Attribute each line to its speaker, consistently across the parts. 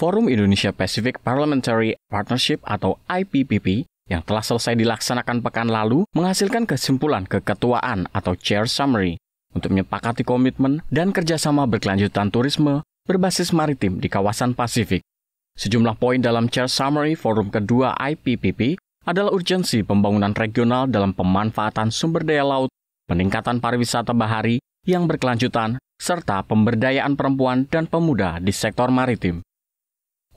Speaker 1: Forum Indonesia Pacific Parliamentary Partnership atau IPPP yang telah selesai dilaksanakan pekan lalu menghasilkan kesimpulan keketuaan atau chair summary untuk menyepakati komitmen dan kerjasama berkelanjutan turisme berbasis maritim di kawasan Pasifik. Sejumlah poin dalam chair summary forum kedua IPPP adalah urgensi pembangunan regional dalam pemanfaatan sumber daya laut, peningkatan pariwisata bahari yang berkelanjutan, serta pemberdayaan perempuan dan pemuda di sektor maritim.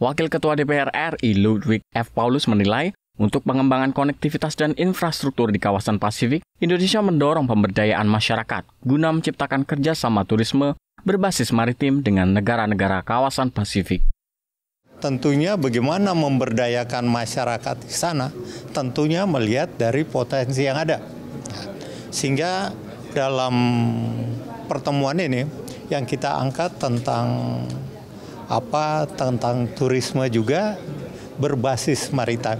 Speaker 1: Wakil Ketua DPR RI Ludwig F. Paulus menilai, untuk pengembangan konektivitas dan infrastruktur di kawasan Pasifik, Indonesia mendorong pemberdayaan masyarakat guna menciptakan kerjasama turisme berbasis maritim dengan negara-negara kawasan Pasifik.
Speaker 2: Tentunya bagaimana memberdayakan masyarakat di sana, tentunya melihat dari potensi yang ada. Sehingga dalam pertemuan ini yang kita angkat tentang apa tentang turisme juga berbasis maritim.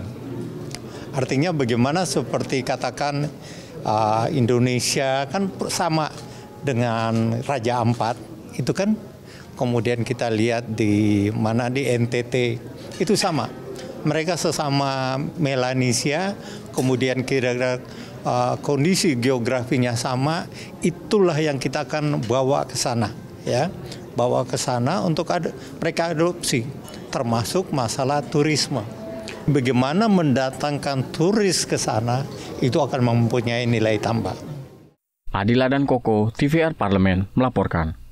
Speaker 2: Artinya bagaimana seperti katakan uh, Indonesia kan sama dengan Raja Ampat itu kan kemudian kita lihat di mana di NTT itu sama mereka sesama Melanesia kemudian kira-kira uh, kondisi geografinya sama itulah yang kita akan bawa ke sana ya bawa ke sana untuk ad mereka adopsi termasuk masalah turisme. Bagaimana mendatangkan turis ke sana itu akan mempunyai nilai
Speaker 1: tambah. Adila dan Koko, TVR Parlemen melaporkan.